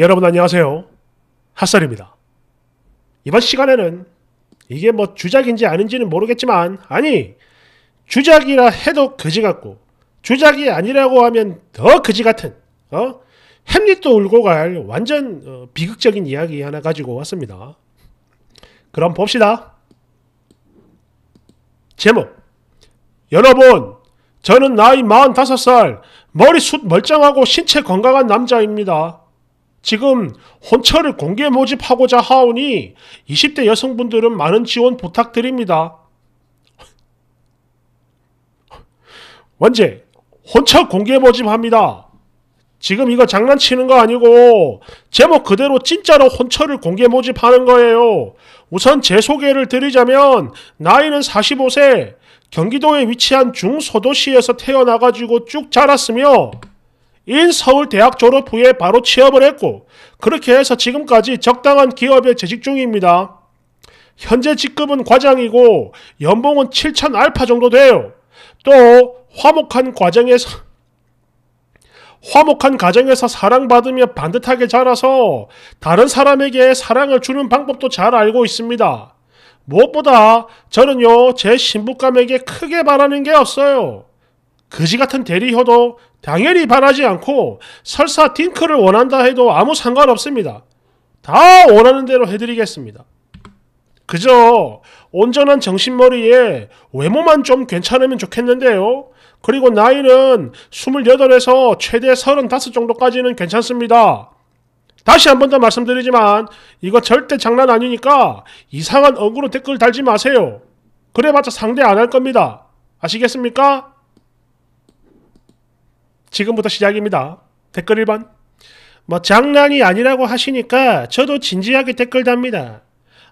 여러분 안녕하세요. 핫설입니다. 이번 시간에는 이게 뭐 주작인지 아닌지는 모르겠지만 아니 주작이라 해도 거지 같고 주작이 아니라고 하면 더 거지 같은 어? 햄릿도 울고 갈 완전 어, 비극적인 이야기 하나 가지고 왔습니다. 그럼 봅시다. 제목 여러분 저는 나이 45살 머리숱 멀쩡하고 신체 건강한 남자입니다. 지금 혼처를 공개 모집하고자 하오니 20대 여성분들은 많은 지원 부탁드립니다. 원제 혼처 공개 모집합니다. 지금 이거 장난치는 거 아니고 제목 그대로 진짜로 혼처를 공개 모집하는 거예요. 우선 제 소개를 드리자면 나이는 45세 경기도에 위치한 중소도시에서 태어나가지고 쭉 자랐으며 인 서울 대학 졸업 후에 바로 취업을 했고 그렇게 해서 지금까지 적당한 기업에 재직 중입니다. 현재 직급은 과장이고 연봉은 7천 알파 정도 돼요. 또 화목한 과정에서 화목한 가정에서 사랑받으며 반듯하게 자라서 다른 사람에게 사랑을 주는 방법도 잘 알고 있습니다. 무엇보다 저는요, 제 신부감에게 크게 바라는 게 없어요. 거지 같은 대리효도 당연히 바라지 않고 설사 딩크를 원한다 해도 아무 상관없습니다. 다 원하는 대로 해드리겠습니다. 그저 온전한 정신머리에 외모만 좀 괜찮으면 좋겠는데요. 그리고 나이는 28에서 최대 35 정도까지는 괜찮습니다. 다시 한번 더 말씀드리지만 이거 절대 장난 아니니까 이상한 억울한 댓글 달지 마세요. 그래봤자 상대 안 할 겁니다. 아시겠습니까? 지금부터 시작입니다. 댓글 1번. 뭐 장난이 아니라고 하시니까 저도 진지하게 댓글 답니다.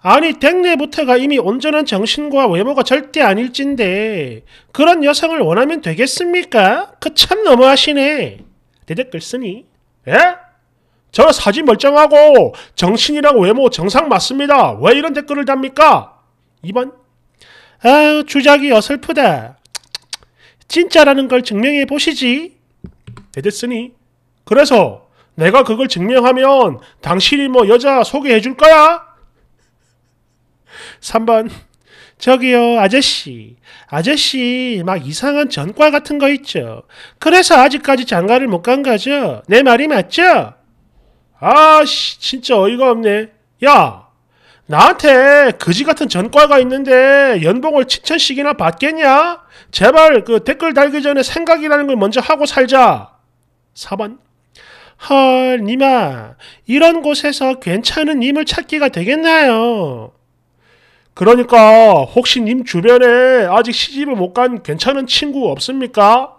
아니 댁내부터가 이미 온전한 정신과 외모가 절대 아닐진데 그런 여성을 원하면 되겠습니까? 그 참 너무하시네. 내 댓글 쓰니? 예? 저 사진 멀쩡하고 정신이랑 외모 정상 맞습니다. 왜 이런 댓글을 답니까? 2번 아유 주작이 어설프다. 진짜라는 걸 증명해 보시지. 되됐으니 그래서 내가 그걸 증명하면 당신이 뭐 여자 소개해 줄 거야? 3번 저기요 아저씨 아저씨 막 이상한 전과 같은 거 있죠 그래서 아직까지 장가를 못 간 거죠 내 말이 맞죠? 아씨 진짜 어이가 없네 야 나한테 그지 같은 전과가 있는데 연봉을 7천씩이나 받겠냐? 제발 그 댓글 달기 전에 생각이라는 걸 먼저 하고 살자 4번. 헐, 니마, 이런 곳에서 괜찮은 님을 찾기가 되겠나요? 그러니까 혹시 님 주변에 아직 시집을 못 간 괜찮은 친구 없습니까?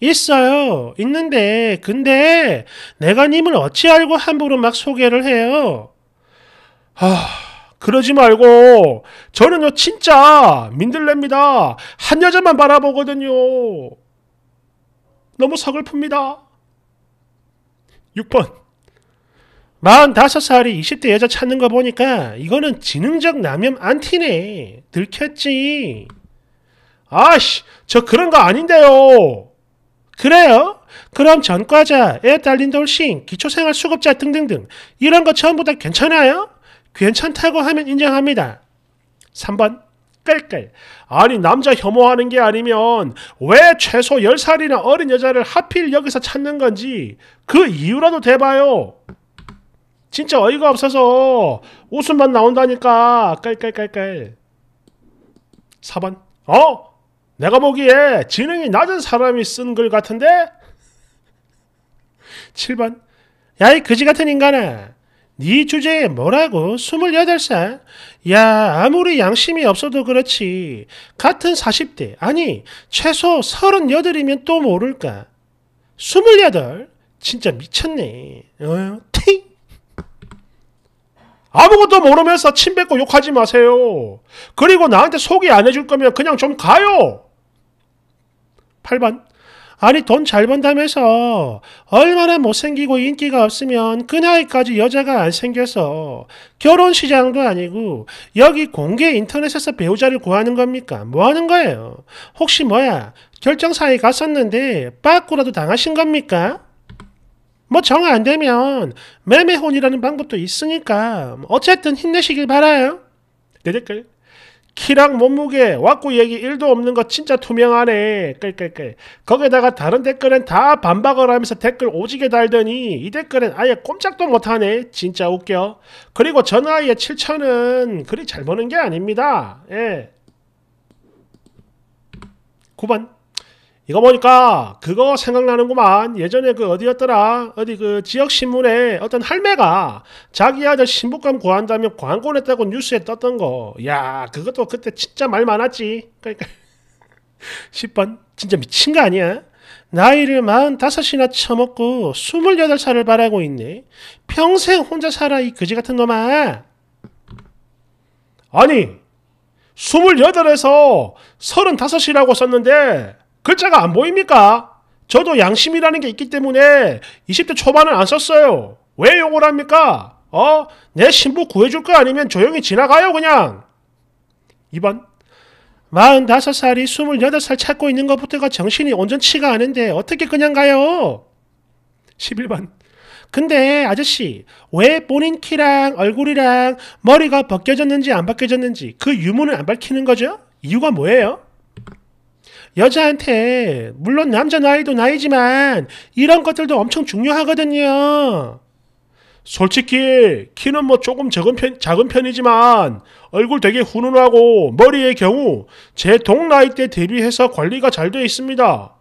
있어요. 있는데 근데 내가 님을 어찌 알고 함부로 막 소개를 해요. 아, 그러지 말고 저는요 진짜 민들레입니다. 한 여자만 바라보거든요. 너무 서글픕니다. 6번 45살이 20대 여자 찾는 거 보니까 이거는 지능적 남염 안티네. 들켰지. 아씨, 저 그런 거 아닌데요. 그래요? 그럼 전과자, 애 딸린 돌싱, 기초생활 수급자 등등등 이런 거 전부 다 괜찮아요? 괜찮다고 하면 인정합니다. 3번 뺄뺄. 아니 남자 혐오하는 게 아니면 왜 최소 10살이나 어린 여자를 하필 여기서 찾는 건지 그 이유라도 대봐요. 진짜 어이가 없어서 웃음만 나온다니까. 깔깔깔깔. 4번. 어? 내가 보기에 지능이 낮은 사람이 쓴 글 같은데? 7번. 야이 그지 같은 인간아. 네 주제에 뭐라고? 28살? 야, 아무리 양심이 없어도 그렇지. 같은 40대, 아니, 최소 38이면 또 모를까. 28? 진짜 미쳤네. 어, 티! 아무것도 모르면서 침 뱉고 욕하지 마세요. 그리고 나한테 소개 안 해줄 거면 그냥 좀 가요! 8번. 아니 돈 잘 번다면서 얼마나 못생기고 인기가 없으면 그 나이까지 여자가 안 생겨서 결혼 시장도 아니고 여기 공개 인터넷에서 배우자를 구하는 겁니까? 뭐 하는 거예요? 혹시 뭐야 결정사에 갔었는데 빠꾸라도 당하신 겁니까? 뭐 정 안 되면 매매혼이라는 방법도 있으니까 어쨌든 힘내시길 바라요. 내 댓글 키랑 몸무게 왔고 얘기 1도 없는 거 진짜 투명하네 끌끌끌 거기다가 다른 댓글은 다 반박을 하면서 댓글 오지게 달더니 이 댓글은 아예 꼼짝도 못하네 진짜 웃겨 그리고 전화의 7천은 그리 잘 버는 게 아닙니다 예 9번 이거 보니까 그거 생각나는구만. 예전에 그 어디였더라? 어디 그 지역 신문에 어떤 할매가 자기 아들 신부감 구한다면 광고를 했다고 뉴스에 떴던 거. 야, 그것도 그때 진짜 말 많았지. 그러니까 10번 진짜 미친 거 아니야? 나이를 45이나 처먹고 28살을 바라고 있네. 평생 혼자 살아 이 거지 같은 놈아. 아니 28에서 35이라고 썼는데 글자가 그 안 보입니까? 저도 양심이라는 게 있기 때문에 20대 초반은 안 썼어요. 왜 욕을 합니까? 어? 내 신부 구해줄 거 아니면 조용히 지나가요, 그냥! 2번. 45살이 28살 찾고 있는 것부터가 정신이 온전치가 않은데 어떻게 그냥 가요? 11번. 근데 아저씨, 왜 본인 키랑 얼굴이랑 머리가 벗겨졌는지 안 벗겨졌는지 그 유무는 안 밝히는 거죠? 이유가 뭐예요? 여자한테 물론 남자 나이도 나이지만 이런 것들도 엄청 중요하거든요. 솔직히 키는 뭐 조금 적은 편, 작은 편이지만 얼굴 되게 훈훈하고 머리의 경우 제 동 나이 때 대비해서 관리가 잘 되어 있습니다.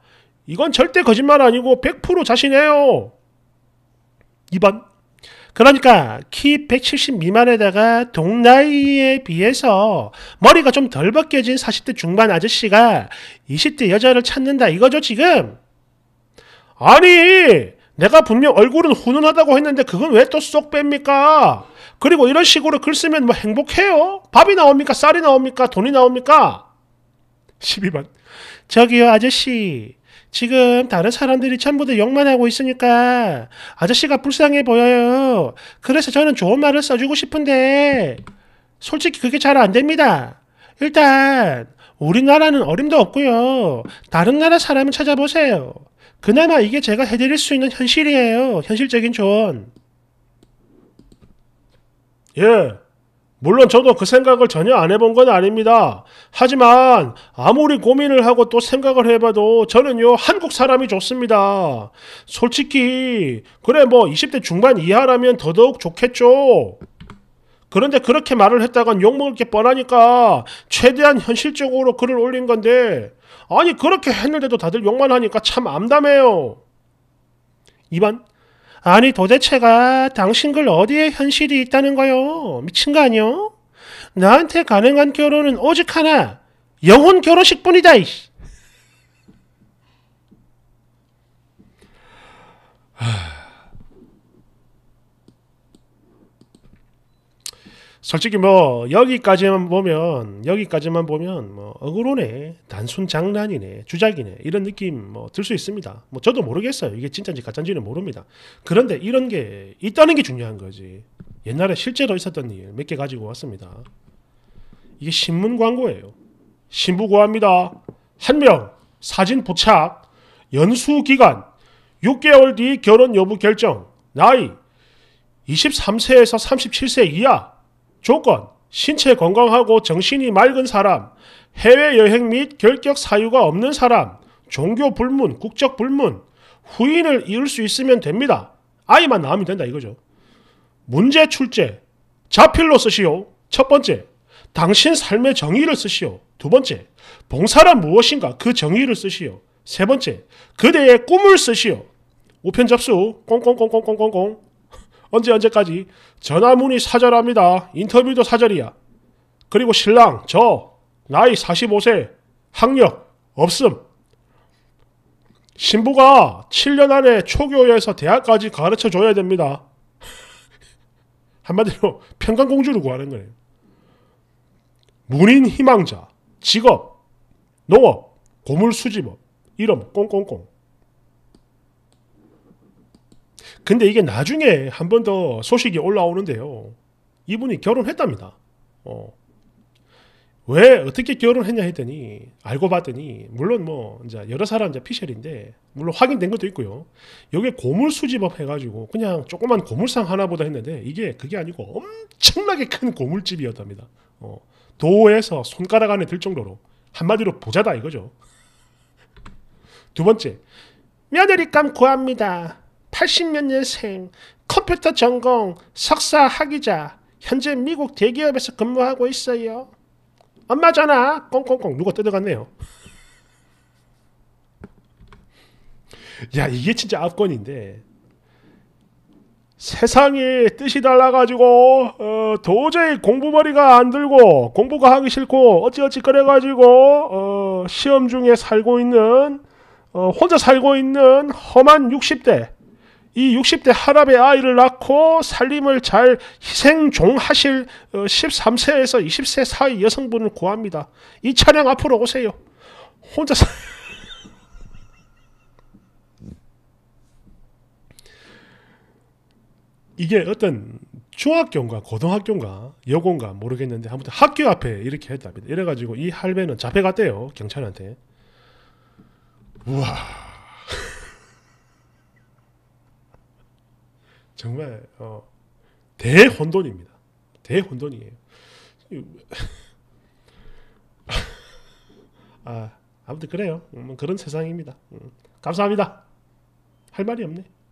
이건 절대 거짓말 아니고 100% 자신해요. 2번 그러니까 키 170 미만에다가 동나이에 비해서 머리가 좀 덜 벗겨진 40대 중반 아저씨가 20대 여자를 찾는다 이거죠 지금? 아니 내가 분명 얼굴은 훈훈하다고 했는데 그건 왜 또 쏙 뺍니까? 그리고 이런 식으로 글 쓰면 뭐 행복해요? 밥이 나옵니까? 쌀이 나옵니까? 돈이 나옵니까? 12번 저기요 아저씨 지금 다른 사람들이 전부들 욕만 하고 있으니까 아저씨가 불쌍해 보여요. 그래서 저는 좋은 말을 써주고 싶은데 솔직히 그게 잘 안 됩니다. 일단 우리나라는 어림도 없고요. 다른 나라 사람을 찾아보세요. 그나마 이게 제가 해드릴 수 있는 현실이에요. 현실적인 조언. 예. 물론 저도 그 생각을 전혀 안 해본 건 아닙니다. 하지만 아무리 고민을 하고 또 생각을 해봐도 저는요, 한국 사람이 좋습니다. 솔직히, 그래, 뭐 20대 중반 이하라면 더더욱 좋겠죠. 그런데 그렇게 말을 했다간 욕먹을 게 뻔하니까 최대한 현실적으로 글을 올린 건데, 아니, 그렇게 했는데도 다들 욕만 하니까 참 암담해요. 이만 아니 도대체가 당신글 어디에 현실이 있다는 거요? 미친 거 아니요? 나한테 가능한 결혼은 오직 하나 영혼 결혼식뿐이다. 이씨. 솔직히 뭐 여기까지만 보면 여기까지만 보면 뭐 억울하네 단순 장난이네 주작이네 이런 느낌 뭐 들 수 있습니다 뭐 저도 모르겠어요 이게 진짜인지 가짜인지는 모릅니다 그런데 이런 게 있다는 게 중요한 거지 옛날에 실제로 있었던 일 몇 개 가지고 왔습니다 이게 신문 광고예요 신부 구합니다 한 명 사진 포착 연수 기간 6개월 뒤 결혼 여부 결정 나이 23세에서 37세 이하 조건, 신체 건강하고 정신이 맑은 사람, 해외여행 및 결격 사유가 없는 사람, 종교 불문, 국적 불문, 후인을 이룰수 있으면 됩니다. 아이만 낳으면 된다 이거죠. 문제 출제. 자필로 쓰시오. 첫 번째. 당신 삶의 정의를 쓰시오. 두 번째. 봉사란 무엇인가 그 정의를 쓰시오. 세 번째. 그대의 꿈을 쓰시오. 우편 접수. 꽁꽁꽁꽁꽁꽁꽁. 언제 언제까지 전화문이 사절합니다. 인터뷰도 사절이야. 그리고 신랑 저 나이 45세 학력 없음. 신부가 7년 안에 초교에서 대학까지 가르쳐 줘야 됩니다. 한마디로 평강공주를 구하는 거예요. 문인 희망자, 직업, 농업, 고물 수집업, 이름 꽁꽁꽁. 근데 이게 나중에 한 번 더 소식이 올라오는데요. 이분이 결혼했답니다. 어. 왜 어떻게 결혼했냐 했더니 알고 봤더니 물론 뭐 이제 여러 사람 이제 피셜인데 물론 확인된 것도 있고요. 여기에 고물 수집업 해가지고 그냥 조그만 고물상 하나보다 했는데 이게 그게 아니고 엄청나게 큰 고물집이었답니다. 어, 도에서 손가락 안에 들 정도로 한마디로 부자다 이거죠. 두 번째 며느리 감 구합니다. 80년대생, 컴퓨터 전공, 석사 학위자, 현재 미국 대기업에서 근무하고 있어요. 엄마 전화 꽁꽁꽁 누가 뜯어갔네요. 야 이게 진짜 압권인데 세상이 뜻이 달라가지고 어, 도저히 공부머리가 안 들고 공부가 하기 싫고 어찌어찌 그래가지고 어, 시험 중에 살고 있는 어, 혼자 살고 있는 험한 60대 이 60대 할아베 아이를 낳고 살림을 잘 희생종하실 13세에서 어, 20세 사이 여성분을 구합니다. 이 차량 앞으로 오세요. 혼자 사... 이게 어떤 중학교인가 고등학교인가 여고인가 모르겠는데 아무튼 학교 앞에 이렇게 했답니다. 이래가지고 이 할배는 잡혀갔대요 경찰한테. 우와. 정말 어, 대혼돈입니다. 대혼돈이에요. 아, 아무튼 그래요. 음, 그런 세상입니다. 음, 감사합니다. 할 말이 없네.